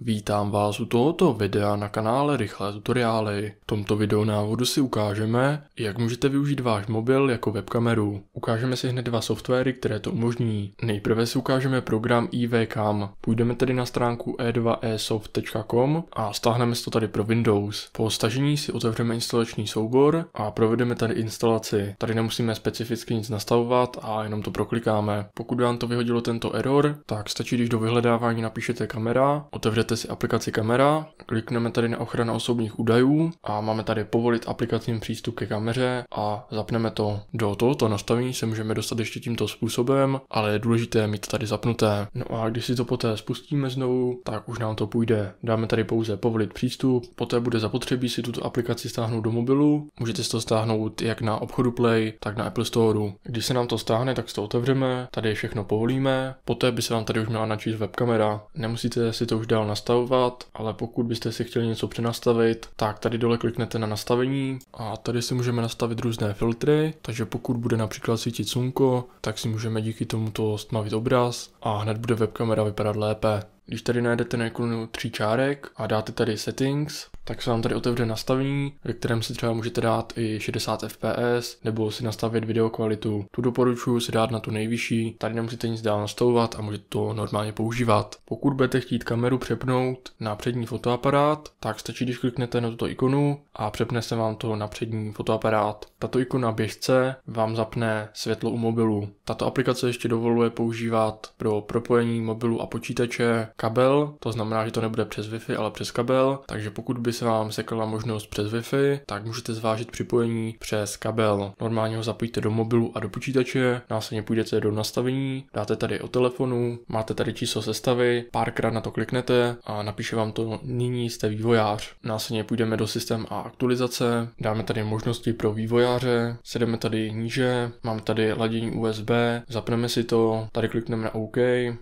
Vítám vás u tohoto videa na kanále Rychlé tutoriály. V tomto videonávodu si ukážeme, jak můžete využít váš mobil jako webkameru. Ukážeme si hned dva softwary, které to umožní. Nejprve si ukážeme program IVCam. Půjdeme tedy na stránku e2esoft.com a stáhneme si to tady pro Windows. Po stažení si otevřeme instalační soubor a provedeme tady instalaci. Tady nemusíme specificky nic nastavovat a jenom to proklikáme. Pokud vám to vyhodilo tento error, tak stačí, když do vyhledávání napíšete kamera, otevřete najdete si aplikaci kamera, klikneme tady na ochranu osobních údajů a máme tady povolit aplikacím přístup ke kameře a zapneme to. Do tohoto nastavení se můžeme dostat ještě tímto způsobem, ale je důležité mít tady zapnuté. No a když si to poté spustíme znovu, tak už nám to půjde. Dáme tady pouze povolit přístup, poté bude zapotřebí si tuto aplikaci stáhnout do mobilu, můžete si to stáhnout jak na obchodu Play, tak na Apple Store. Když se nám to stáhne, tak si to otevřeme, tady všechno povolíme, poté by se vám tady už měla načíst webkamera, nemusíte si to už dál nastavovat, ale pokud byste si chtěli něco přenastavit, tak tady dole kliknete na nastavení a tady si můžeme nastavit různé filtry, takže pokud bude například svítit slunko, tak si můžeme díky tomuto stmavit obraz a hned bude webkamera vypadat lépe. Když tady najdete na ikonu tří čárek a dáte tady settings, tak se vám tady otevře nastavení, ve kterém si třeba můžete dát i 60 fps, nebo si nastavit video kvalitu. Tu doporučuji si dát na tu nejvyšší, tady nemusíte nic dál nastavovat a můžete to normálně používat. Pokud budete chtít kameru přepnout na přední fotoaparát, tak stačí, když kliknete na tuto ikonu a přepne se vám to na přední fotoaparát. Tato ikona běžce vám zapne světlo u mobilu. Tato aplikace ještě dovoluje používat pro propojení mobilu a počítače kabel, to znamená, že to nebude přes Wi-Fi, ale přes kabel, takže pokud by se vám sekla možnost přes Wi-Fi, tak můžete zvážit připojení přes kabel. Normálně ho zapojíte do mobilu a do počítače, následně půjdete do nastavení, dáte tady o telefonu, máte tady číslo sestavy, párkrát na to kliknete a napíše vám to nyní jste vývojář. Následně půjdeme do systém a aktualizace, dáme tady možnosti pro vývojáře, sedeme tady níže, mám tady ladění USB, zapneme si to, tady klikneme na OK,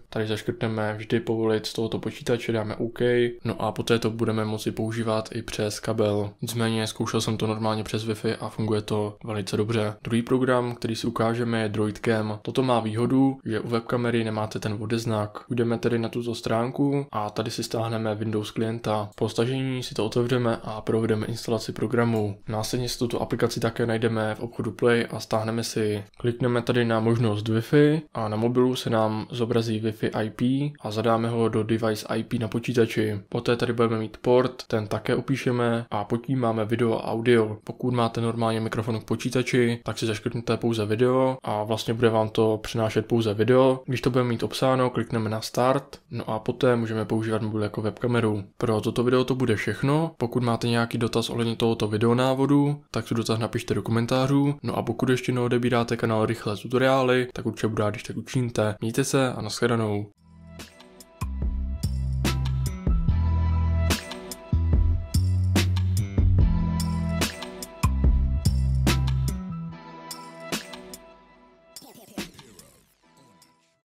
tady zaškrtneme vždy povolit z tohoto počítače, dáme OK, no a poté to budeme moci používat i přes kabel. Nicméně zkoušel jsem to normálně přes Wi-Fi a funguje to velice dobře. Druhý program, který si ukážeme, je Droidcam. Toto má výhodu, že u webkamery nemáte ten vodeznak. Půjdeme tedy na tuto stránku a tady si stáhneme Windows klienta. Po stažení si to otevřeme a provedeme instalaci programu. Následně si tuto aplikaci také najdeme v obchodu Play a stáhneme si. Klikneme tady na možnost Wi-Fi a na mobilu se nám zobrazí Wi-Fi IP a zadáme ho do device IP na počítači. Poté tady budeme mít port, ten také upíšeme a pod tím máme video a audio. Pokud máte normálně mikrofon k počítači, tak si zaškrtnete pouze video a vlastně bude vám to přinášet pouze video. Když to budeme mít obsáno, klikneme na start, no a poté můžeme používat mobil jako webkameru. Pro toto video to bude všechno. Pokud máte nějaký dotaz ohledně tohoto videonávodu, tak tu dotaz napište do komentářů. No a pokud ještě neodebíráte kanál Rychlé tutoriály, tak určitě bude, když tak učiníte. Mějte se a nashledanou.